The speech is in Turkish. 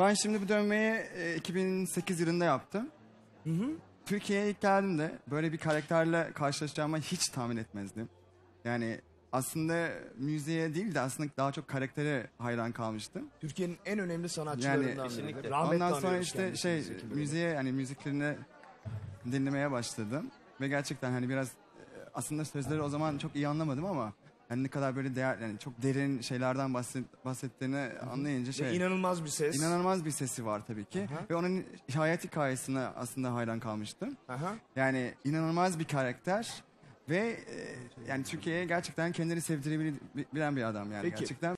Ben şimdi bu dövmeyi 2008 e, yılında yaptım. Hı hı. Türkiye'ye ilk geldiğimde böyle bir karakterle karşılaşacağımı hiç tahmin etmezdim. Yani aslında müziğe değil de aslında daha çok karaktere hayran kalmıştım. Türkiye'nin en önemli sanatçılarından Yani, biri. kesinlikle. Rahmetle Ondan sonra işte şey müziğe yani müziklerini dinlemeye başladım ve gerçekten hani biraz e, aslında sözleri o zaman çok iyi anlamadım ama hani ne kadar böyle değer yani çok derin şeylerden bahset, bahsettiğini anlayınca şey. Ve inanılmaz bir ses. İnanılmaz bir sesi var tabii ki. Aha. Ve onun hayat hikayesine aslında hayran kalmıştım. Aha. Yani inanılmaz bir karakter ve e, yani Türkiye'ye gerçekten kendini sevdirebilen bir adam yani Peki. gerçekten.